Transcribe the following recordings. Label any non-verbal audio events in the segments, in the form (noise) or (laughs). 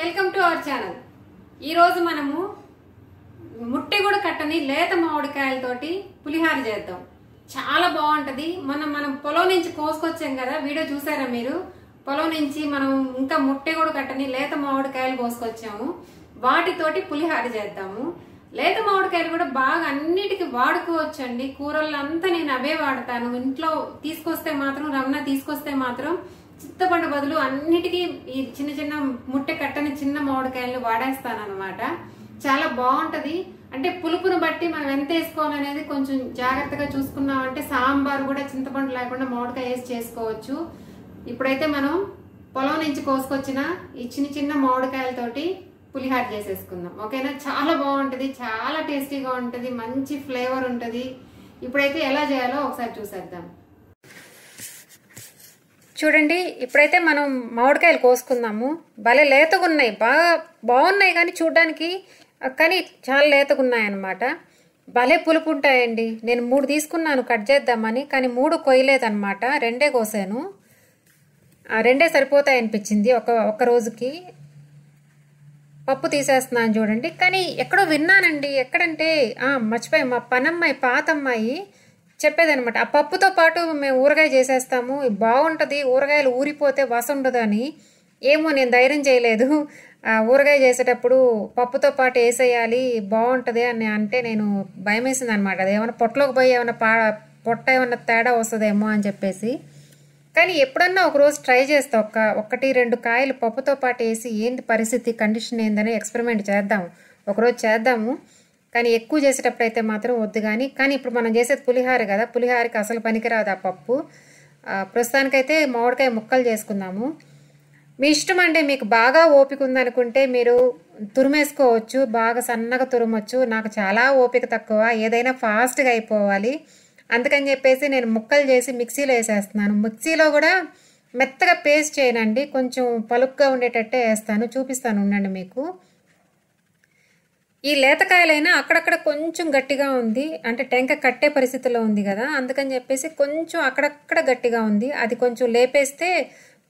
welcome to our channel ఈరోజు మనము ముట్టె కూడా కట్టని లేత మామిడికాయలతోటి పులిహార చేద్దాం చాలా బాగుంటుంది మనం మనం పొలం నుంచి కోసుకొచ్చాం కదా వీడియో చూసారా మీరు పొలం నుంచి మనం ఇంకా ముట్టె కూడా కట్టని లేత మామిడికాయలు కోసుకొచ్చాము వాటితోటి పులిహార చేద్దాము లేత మామిడికాయలు కూడా బాగా అన్నిటికీ వాడుకోవచ్చండి కూరలంతా నేను అవే వాడతాను ఇంట్లో తీసుకొస్తే మాత్రం రమణ తీసుకొస్తే మాత్రం చింతపండు బదులు అన్నిటికీ ఈ చిన్న చిన్న ముట్టె కట్టని చిన్న మామిడికాయలు వాడేస్తాను అనమాట చాలా బాగుంటది అంటే పులుపును బట్టి మనం ఎంత వేసుకోవాలనేది కొంచెం జాగ్రత్తగా చూసుకున్నామంటే సాంబార్ కూడా చింతపండు లేకుండా మామిడికాయ వేసి చేసుకోవచ్చు ఇప్పుడైతే మనం పొలం నుంచి కోసుకొచ్చిన ఈ చిన్న చిన్న మామిడికాయలతోటి పులిహార చేసేసుకుందాం ఓకేనా చాలా బాగుంటుంది చాలా టేస్టీగా ఉంటుంది మంచి ఫ్లేవర్ ఉంటుంది ఇప్పుడైతే ఎలా చేయాలో ఒకసారి చూసేద్దాం చూడండి ఇప్పుడైతే మనం మామిడికాయలు కోసుకుందాము భలే లేతగా ఉన్నాయి బాగా బాగున్నాయి కానీ చూడడానికి కానీ చాలా ఉన్నాయి అన్నమాట భలే పులుపు ఉంటాయండి నేను మూడు తీసుకున్నాను కట్ చేద్దామని కానీ మూడు కొయ్యలేదన్నమాట రెండే కోసాను ఆ రెండే సరిపోతాయి అనిపించింది ఒక ఒక రోజుకి పప్పు తీసేస్తున్నాను చూడండి కానీ ఎక్కడో విన్నానండి ఎక్కడంటే మర్చిపోయి మా పనమ్మాయి పాతమ్మాయి చెప్పేదనమాట ఆ పప్పుతో పాటు మేము ఊరగాయ చేసేస్తాము బాగుంటుంది ఊరగాయలు ఊరిపోతే వస ఉండదు అని ఏమో నేను ధైర్యం చేయలేదు ఆ ఊరగాయ చేసేటప్పుడు పప్పుతో పాటు వేసేయాలి బాగుంటుంది అని అంటే నేను భయం వేసింది అనమాట ఏమైనా పొట్టలోకి పోయి ఏమైనా పా పొట్ట ఏమైనా తేడా వస్తుందేమో అని చెప్పేసి కానీ ఎప్పుడన్నా ఒకరోజు ట్రై చేస్తా ఒక్క ఒకటి రెండు కాయలు పప్పుతో పాటు వేసి ఏంటి పరిస్థితి కండిషన్ ఏందని ఎక్స్పెరిమెంట్ చేద్దాము ఒకరోజు చేద్దాము కానీ ఎక్కువ చేసేటప్పుడు అయితే మాత్రం వద్దు కానీ కానీ ఇప్పుడు మనం చేసేది పులిహార కదా పులిహారకి అసలు పనికిరాదు ఆ పప్పు ప్రస్తుతానికైతే మామిడికాయ ముక్కలు చేసుకుందాము మీ ఇష్టం అంటే మీకు బాగా ఓపిక ఉందనుకుంటే మీరు తురిమేసుకోవచ్చు బాగా సన్నగా తురమచ్చు నాకు చాలా ఓపిక తక్కువ ఏదైనా ఫాస్ట్గా అయిపోవాలి అందుకని చెప్పేసి నేను ముక్కలు చేసి మిక్సీలో వేసేస్తున్నాను మిక్సీలో కూడా మెత్తగా పేస్ట్ చేయనండి కొంచెం పలుక్గా ఉండేటట్టే వేస్తాను చూపిస్తాను ఉండండి మీకు ఈ లేతకాయలైనా అక్కడక్కడ కొంచెం గట్టిగా ఉంది అంటే టెంక కట్టే పరిస్థితిలో ఉంది కదా అందుకని చెప్పేసి కొంచెం అక్కడక్కడ గట్టిగా ఉంది అది కొంచెం లేపేస్తే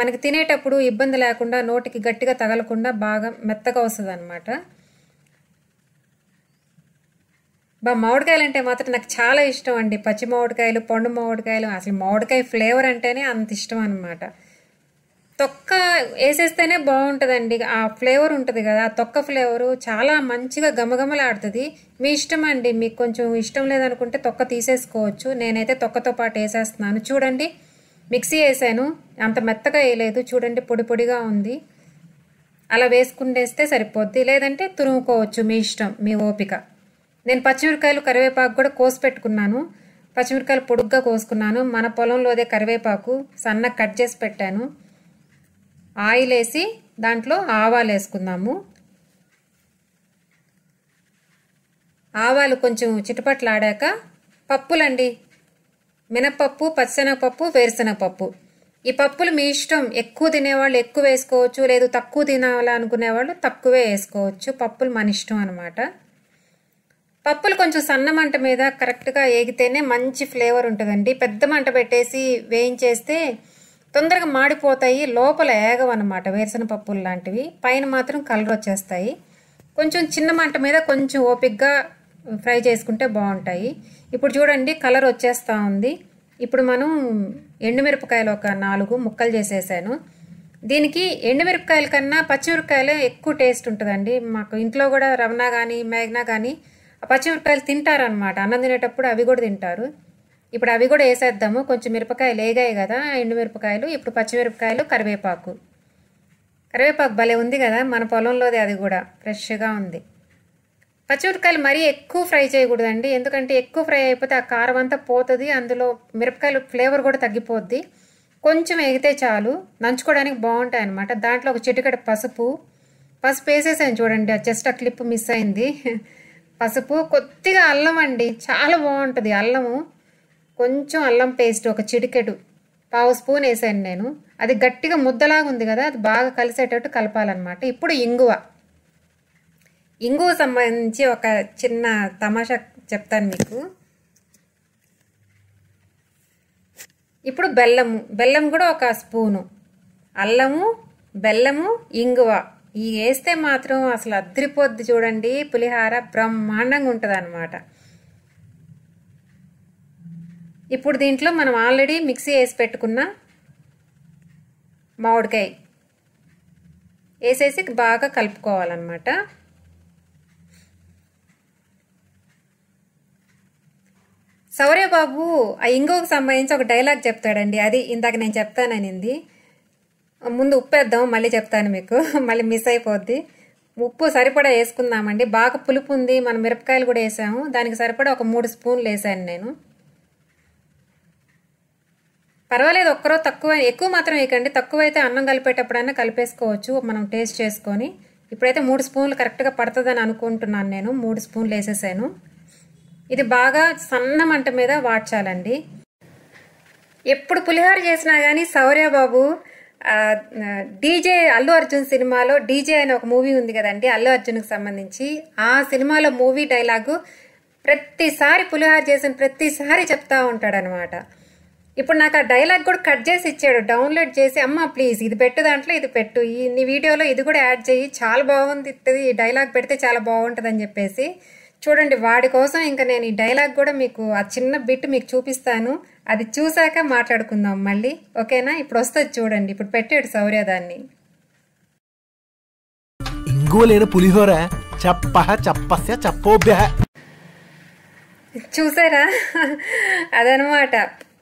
మనకి తినేటప్పుడు ఇబ్బంది లేకుండా నోటికి గట్టిగా తగలకుండా బాగా మెత్తగా వస్తుంది అనమాట బా మామిడికాయలు అంటే మాత్రం నాకు చాలా ఇష్టం అండి పచ్చి మామిడికాయలు పండు మామిడికాయలు అసలు మామిడికాయ ఫ్లేవర్ అంటేనే అంత ఇష్టం అనమాట తొక్క వేసేస్తేనే బాగుంటుందండి ఆ ఫ్లేవర్ ఉంటుంది కదా ఆ తొక్క ఫ్లేవరు చాలా మంచిగా గమగమలాడుతుంది మీ ఇష్టం అండి మీకు కొంచెం ఇష్టం లేదనుకుంటే తొక్క తీసేసుకోవచ్చు నేనైతే తొక్కతో పాటు వేసేస్తున్నాను చూడండి మిక్సీ వేసాను అంత మెత్తగా వేయలేదు చూడండి పొడి పొడిగా ఉంది అలా వేసుకుండేస్తే సరిపోద్ది లేదంటే తురుముకోవచ్చు మీ ఇష్టం మీ ఓపిక నేను పచ్చిమిరకాయలు కరివేపాకు కూడా కోసి పెట్టుకున్నాను పచ్చిమిరకాయలు పొడుగ్గా కోసుకున్నాను మన పొలంలోదే కరివేపాకు సన్న కట్ చేసి పెట్టాను ఆయిల్ వేసి దాంట్లో ఆవాలు వేసుకుందాము ఆవాలు కొంచెం చిటపట్లాడాక పప్పులండి మినపప్పు పచ్చనపప్పు వేరుశనగపప్పు ఈ పప్పులు మీ ఇష్టం ఎక్కువ తినేవాళ్ళు ఎక్కువ వేసుకోవచ్చు లేదు తక్కువ తినాలనుకునేవాళ్ళు తక్కువే వేసుకోవచ్చు పప్పులు మన ఇష్టం అనమాట పప్పులు కొంచెం సన్న మంట మీద కరెక్ట్గా ఏగితేనే మంచి ఫ్లేవర్ ఉంటుందండి పెద్ద మంట పెట్టేసి వేయించేస్తే తొందరగా మాడిపోతాయి లోపల ఏగవన్నమాట వేరుశన పప్పులు లాంటివి పైన మాత్రం కలర్ వచ్చేస్తాయి కొంచెం చిన్న మంట మీద కొంచెం ఓపిక్గా ఫ్రై చేసుకుంటే బాగుంటాయి ఇప్పుడు చూడండి కలర్ వచ్చేస్తూ ఉంది ఇప్పుడు మనం ఎండుమిరపకాయలు ఒక నాలుగు ముక్కలు చేసేసాను దీనికి ఎండుమిరపకాయల కన్నా పచ్చిమిరపకాయలే ఎక్కువ టేస్ట్ ఉంటుందండి మాకు ఇంట్లో కూడా రవణ కానీ మేఘన కానీ ఆ పచ్చిమిరపకాయలు తింటారనమాట అన్నం తినేటప్పుడు అవి కూడా తింటారు ఇప్పుడు అవి కూడా వేసేద్దాము కొంచెం మిరపకాయలు లేగాయి కదా ఎండు మిరపకాయలు ఇప్పుడు పచ్చిమిరపకాయలు కరివేపాకు కరివేపాకు భలే ఉంది కదా మన పొలంలోది అది కూడా ఫ్రెష్గా ఉంది పచ్చిమిరపకాయలు మరీ ఎక్కువ ఫ్రై చేయకూడదండి ఎందుకంటే ఎక్కువ ఫ్రై అయిపోతే ఆ కారం అంతా పోతుంది అందులో మిరపకాయలు ఫ్లేవర్ కూడా తగ్గిపోద్ది కొంచెం ఎగితే చాలు నంచుకోవడానికి బాగుంటాయి అనమాట దాంట్లో ఒక చిటికడ పసుపు పసుపు వేసేసాను చూడండి జస్ట్ ఆ క్లిప్ మిస్ అయింది పసుపు కొద్దిగా అల్లం అండి చాలా బాగుంటుంది అల్లము కొంచెం అల్లం పేస్ట్ ఒక చిటికెటు పావు స్పూన్ వేసాను నేను అది గట్టిగా ముద్దలాగా ఉంది కదా అది బాగా కలిసేటట్టు కలపాలన్నమాట ఇప్పుడు ఇంగువ ఇంగువ సంబంధించి ఒక చిన్న తమాషా చెప్తాను మీకు ఇప్పుడు బెల్లము బెల్లం కూడా ఒక స్పూను అల్లము బెల్లము ఇంగువ ఈ వేస్తే మాత్రం అసలు అద్దరిపోద్ది చూడండి పులిహార బ్రహ్మాండంగా ఉంటుంది అన్నమాట ఇప్పుడు దీంట్లో మనం ఆల్రెడీ మిక్సీ వేసి పెట్టుకున్న మామిడికాయ వేసేసి బాగా కలుపుకోవాలన్నమాట సౌర్య బాబు ఆ ఇంగోకు సంబంధించి ఒక డైలాగ్ చెప్తాడండి అది ఇందాక నేను చెప్తాననింది ముందు ఉప్పు వేద్దాం మళ్ళీ చెప్తాను మీకు (laughs) మళ్ళీ మిస్ అయిపోద్ది ఉప్పు సరిపడా వేసుకుందామండి బాగా పులుపు ఉంది మనం మిరపకాయలు కూడా వేసాము దానికి సరిపడా ఒక మూడు స్పూన్లు వేసాను నేను పర్వాలేదు ఒక్కరో తక్కువ ఎక్కువ మాత్రం వేయకండి తక్కువ అయితే అన్నం కలిపేటప్పుడైనా కలిపేసుకోవచ్చు మనం టేస్ట్ చేసుకొని ఇప్పుడైతే మూడు స్పూన్లు కరెక్ట్గా పడుతుందని అనుకుంటున్నాను నేను మూడు స్పూన్లు వేసేసాను ఇది బాగా సన్న మంట మీద వాడ్చాలండి ఎప్పుడు పులిహోర చేసినా కానీ సౌర్యబాబు డీజే అల్లు అర్జున్ సినిమాలో డీజే అనే ఒక మూవీ ఉంది కదండి అల్లు అర్జున్కి సంబంధించి ఆ సినిమాలో మూవీ డైలాగు ప్రతిసారి పులిహోర చేసిన ప్రతిసారి చెప్తా ఉంటాడనమాట ఇప్పుడు నాకు ఆ డైలాగ్ కూడా కట్ చేసి ఇచ్చాడు డౌన్లోడ్ చేసి అమ్మ ప్లీజ్ ఇది పెట్టు దాంట్లో ఇది పెట్టు ఈ నీ వీడియోలో ఇది కూడా యాడ్ చేయి చాలా బాగుంది ఈ డైలాగ్ పెడితే చాలా బాగుంటుందని చెప్పేసి చూడండి వాడి కోసం ఇంకా నేను ఈ డైలాగ్ కూడా మీకు ఆ చిన్న బిట్ మీకు చూపిస్తాను అది చూశాక మాట్లాడుకుందాం మళ్ళీ ఓకేనా ఇప్పుడు వస్తుంది చూడండి ఇప్పుడు పెట్టాడు సౌర్య దాన్ని పులిహోర చూసారా అదనమాట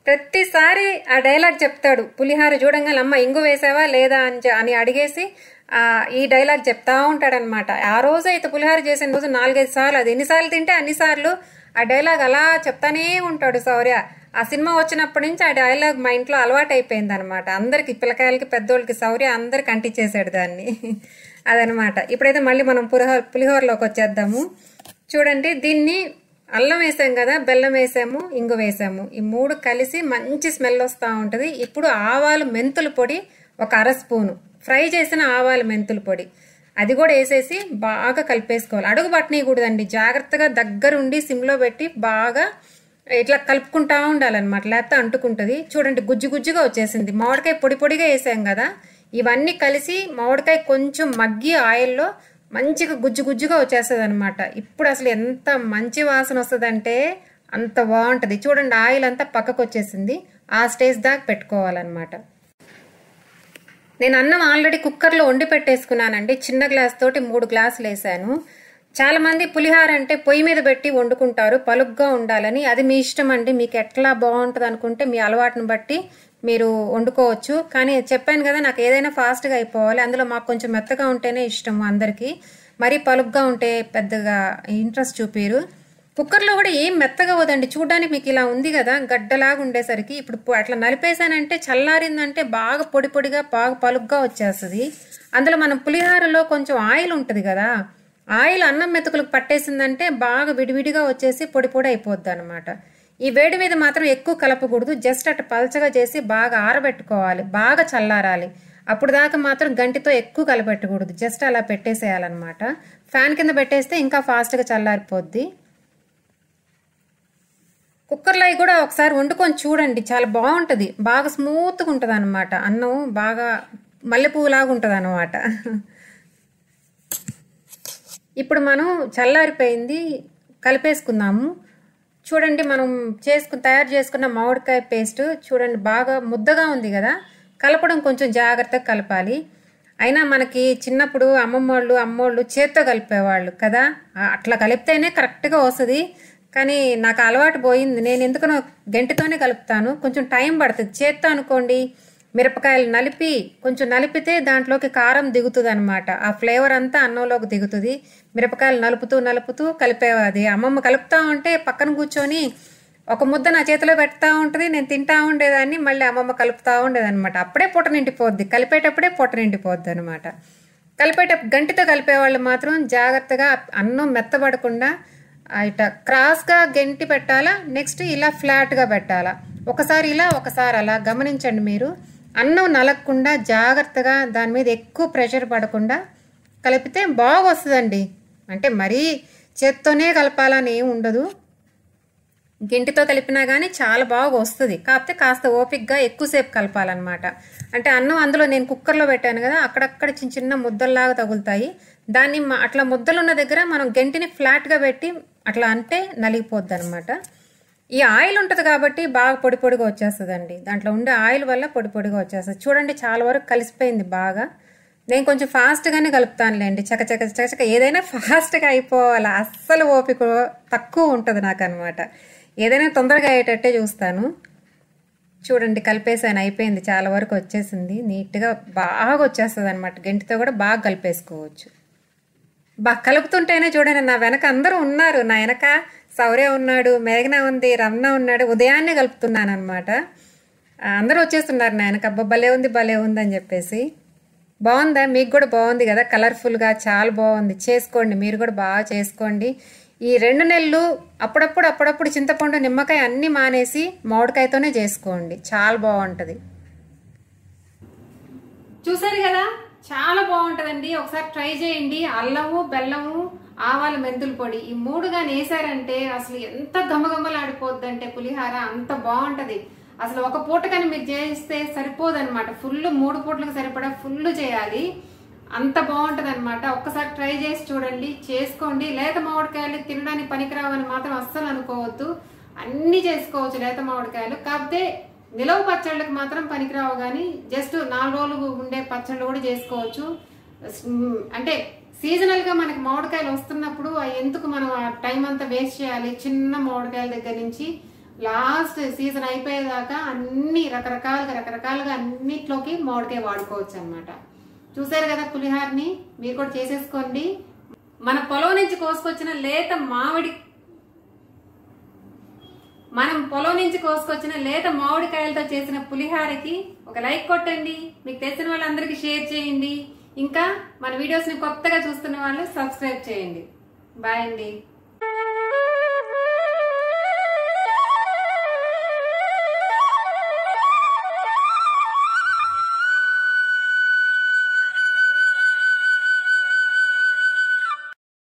ప్రతిసారి ఆ డైలాగ్ చెప్తాడు పులిహార చూడంగానే అమ్మ ఇంగు వేసావా లేదా అని అని అడిగేసి ఈ డైలాగ్ చెప్తా ఉంటాడనమాట ఆ రోజు అయితే పులిహార చేసిన రోజు నాలుగైదు సార్లు అది ఎన్నిసార్లు తింటే అన్నిసార్లు ఆ డైలాగ్ అలా చెప్తానే ఉంటాడు సౌర్య ఆ సినిమా వచ్చినప్పటి నుంచి ఆ డైలాగ్ మా ఇంట్లో అలవాటు అయిపోయింది అనమాట అందరికి పిల్లకాయలకి పెద్దోళ్ళకి సౌర్య అందరికి అంటించేశాడు దాన్ని అదనమాట ఇప్పుడైతే మళ్ళీ మనం పులిహోర పులిహోరలోకి వచ్చేద్దాము చూడండి దీన్ని అల్లం వేసాం కదా బెల్లం వేసాము ఇంగు వేసాము ఈ మూడు కలిసి మంచి స్మెల్ వస్తూ ఉంటుంది ఇప్పుడు ఆవాలు మెంతుల పొడి ఒక అర స్పూను ఫ్రై చేసిన ఆవాలు మెంతుల పొడి అది కూడా వేసేసి బాగా కలిపేసుకోవాలి అడుగు పట్టనీయకూడదండి జాగ్రత్తగా దగ్గరుండి సిమ్లో పెట్టి బాగా ఇట్లా కలుపుకుంటా ఉండాలన్నమాట లేకపోతే అంటుకుంటుంది చూడండి గుజ్జు గుజ్జుగా వచ్చేసింది మామిడికాయ పొడి పొడిగా వేసాం కదా ఇవన్నీ కలిసి మామిడికాయ కొంచెం మగ్గి ఆయిల్లో మంచిగా గుజ్జు గుజ్జుగా వచ్చేస్తుంది అనమాట ఇప్పుడు అసలు ఎంత మంచి వాసన వస్తుందంటే అంత బాగుంటుంది చూడండి ఆయిల్ అంతా పక్కకు వచ్చేసింది ఆ స్టేజ్ దాకా పెట్టుకోవాలన్నమాట నేను అన్నం ఆల్రెడీ కుక్కర్లో వండి పెట్టేసుకున్నానండి చిన్న గ్లాస్ తోటి మూడు గ్లాసులు వేసాను చాలామంది పులిహార అంటే పొయ్యి మీద పెట్టి వండుకుంటారు పలుగ్గా ఉండాలని అది మీ ఇష్టం అండి మీకు ఎట్లా బాగుంటుంది అనుకుంటే మీ అలవాటును బట్టి మీరు వండుకోవచ్చు కానీ చెప్పాను కదా నాకు ఏదైనా ఫాస్ట్గా అయిపోవాలి అందులో మాకు కొంచెం మెత్తగా ఉంటేనే ఇష్టం అందరికీ మరీ పలుపుగా ఉంటే పెద్దగా ఇంట్రెస్ట్ చూపారు కుక్కర్లో కూడా ఏం మెత్తగా వదండి చూడడానికి మీకు ఇలా ఉంది కదా గడ్డలాగా ఉండేసరికి ఇప్పుడు అట్లా నలిపేసానంటే చల్లారిందంటే బాగా పొడి పొడిగా బాగా పలుగ్గా వచ్చేస్తుంది అందులో మనం పులిహారలో కొంచెం ఆయిల్ ఉంటుంది కదా ఆయిల్ అన్నం మెతుకులకు పట్టేసిందంటే బాగా విడివిడిగా వచ్చేసి పొడి పొడి అయిపోద్ది అనమాట ఈ వేడి మీద మాత్రం ఎక్కువ కలపకూడదు జస్ట్ అటు పలచగా చేసి బాగా ఆరబెట్టుకోవాలి బాగా చల్లారాలి అప్పుడు దాకా మాత్రం గంటితో ఎక్కువ కలపెట్టకూడదు జస్ట్ అలా పెట్టేసేయాలన్నమాట ఫ్యాన్ కింద పెట్టేస్తే ఇంకా ఫాస్ట్గా చల్లారిపోద్ది కుక్కర్లో కూడా ఒకసారి వండుకొని చూడండి చాలా బాగుంటుంది బాగా స్మూత్గా ఉంటుంది అన్నమాట అన్నం బాగా మల్లెపూలాగా ఉంటుంది అన్నమాట ఇప్పుడు మనం చల్లారిపోయింది కలిపేసుకుందాము చూడండి మనం చేసుకుని తయారు చేసుకున్న మామిడికాయ పేస్ట్ చూడండి బాగా ముద్దగా ఉంది కదా కలపడం కొంచెం జాగ్రత్తగా కలపాలి అయినా మనకి చిన్నప్పుడు అమ్మమ్మ వాళ్ళు అమ్మోళ్ళు చేత్తో కలిపేవాళ్ళు కదా అట్లా కలిపితేనే కరెక్ట్గా వస్తుంది కానీ నాకు అలవాటు పోయింది నేను ఎందుకనో గంటితోనే కలుపుతాను కొంచెం టైం పడుతుంది చేత్తో అనుకోండి మిరపకాయలు నలిపి కొంచెం నలిపితే దాంట్లోకి కారం దిగుతుంది అనమాట ఆ ఫ్లేవర్ అంతా అన్నంలోకి దిగుతుంది మిరపకాయలు నలుపుతూ నలుపుతూ కలిపేవాది అమ్మమ్మ కలుపుతూ ఉంటే పక్కన కూర్చొని ఒక ముద్ద నా చేతిలో పెడతా ఉంటుంది నేను తింటా ఉండేదాన్ని మళ్ళీ అమ్మమ్మ కలుపుతూ ఉండేదన్నమాట అప్పుడే పొట్ట నిండిపోద్ది కలిపేటప్పుడే పొట్ట నిండిపోద్ది అనమాట కలిపేట గంటితో కలిపేవాళ్ళు మాత్రం జాగ్రత్తగా అన్నం మెత్తబడకుండా ఇట క్రాస్గా గంటి పెట్టాలా నెక్స్ట్ ఇలా ఫ్లాట్గా పెట్టాలా ఒకసారి ఇలా ఒకసారి అలా గమనించండి మీరు అన్నం నలగకుండా జాగ్రత్తగా దాని మీద ఎక్కువ ప్రెషర్ పడకుండా కలిపితే బాగొస్తుందండి అంటే మరీ చేత్తోనే కలపాలని ఏమి ఉండదు గింటితో కలిపినా కానీ చాలా బాగా వస్తుంది కాకపోతే కాస్త ఓపిక్గా ఎక్కువసేపు కలపాలన్నమాట అంటే అన్నం అందులో నేను కుక్కర్లో పెట్టాను కదా అక్కడక్కడ చిన్న చిన్న ముద్దల్లాగా తగులుతాయి దాన్ని అట్లా ముద్దలున్న దగ్గర మనం గంటిని ఫ్లాట్గా పెట్టి అట్లా అంటే నలిగిపోద్ది అనమాట ఈ ఆయిల్ ఉంటుంది కాబట్టి బాగా పొడి పొడిగా వచ్చేస్తుందండి దాంట్లో ఉండే ఆయిల్ వల్ల పొడి పొడిగా వచ్చేస్తుంది చూడండి చాలా వరకు కలిసిపోయింది బాగా నేను కొంచెం ఫాస్ట్గానే కలుపుతానులేండి చక చక చక ఏదైనా ఫాస్ట్గా అయిపోవాలి అస్సలు ఓపిక తక్కువ ఉంటుంది నాకు అనమాట ఏదైనా తొందరగా అయ్యేటట్టే చూస్తాను చూడండి కలిపేసాను అయిపోయింది చాలా వరకు వచ్చేసింది నీట్గా బాగా వచ్చేస్తుంది అనమాట గంటితో కూడా బాగా కలిపేసుకోవచ్చు బాగా కలుపుతుంటేనే చూడండి నా వెనక అందరూ ఉన్నారు నా వెనక సౌర్య ఉన్నాడు మేఘన ఉంది రమణ ఉన్నాడు ఉదయాన్నే కలుపుతున్నాను అనమాట అందరూ వచ్చేస్తున్నారు నాయనకు అబ్బా భలే ఉంది భలే ఉంది అని చెప్పేసి బాగుందా మీకు కూడా బాగుంది కదా కలర్ఫుల్గా చాలా బాగుంది చేసుకోండి మీరు కూడా బాగా చేసుకోండి ఈ రెండు నెలలు అప్పుడప్పుడు అప్పుడప్పుడు చింతపండు నిమ్మకాయ అన్నీ మానేసి మామిడికాయతోనే చేసుకోండి చాలా బాగుంటుంది చూసారు కదా చాలా బాగుంటుందండి ఒకసారి ట్రై చేయండి అల్లము బెల్లము ఆవాల మెంతుల పొడి ఈ మూడు కానీ వేసారంటే అసలు ఎంత అంటే పులిహార అంత బాగుంటది అసలు ఒక పూట కానీ మీరు చేస్తే అనమాట ఫుల్ మూడు పూటలకు సరిపడా ఫుల్ చేయాలి అంత బాగుంటది అనమాట ఒక్కసారి ట్రై చేసి చూడండి చేసుకోండి లేత మామిడికాయలు తినడానికి పనికిరావని మాత్రం అస్సలు అనుకోవద్దు అన్ని చేసుకోవచ్చు లేత మామిడికాయలు కాకపోతే నిలవ పచ్చళ్ళకి మాత్రం పనికిరావు కానీ జస్ట్ నాలుగు రోజులు ఉండే పచ్చళ్ళు కూడా చేసుకోవచ్చు అంటే సీజనల్గా మనకి మామిడికాయలు వస్తున్నప్పుడు ఎందుకు మనం ఆ టైం అంతా వేస్ట్ చేయాలి చిన్న మామిడికాయల దగ్గర నుంచి లాస్ట్ సీజన్ అయిపోయేదాకా అన్ని రకరకాలుగా రకరకాలుగా అన్నిట్లోకి మామిడికాయ వాడుకోవచ్చు అనమాట చూసారు కదా పులిహార్ని మీరు కూడా చేసేసుకోండి మన పొలం నుంచి కోసుకొచ్చిన లేత మామిడి మనం పొలం నుంచి కోసుకొచ్చిన లేత మామిడికాయలతో చేసిన పులిహారకి ఒక లైక్ కొట్టండి మీకు తెలిసిన వాళ్ళందరికీ షేర్ చేయండి ఇంకా మన వీడియోస్ని కొత్తగా చూస్తున్న వాళ్ళు సబ్స్క్రైబ్ చేయండి బాయ్ అండి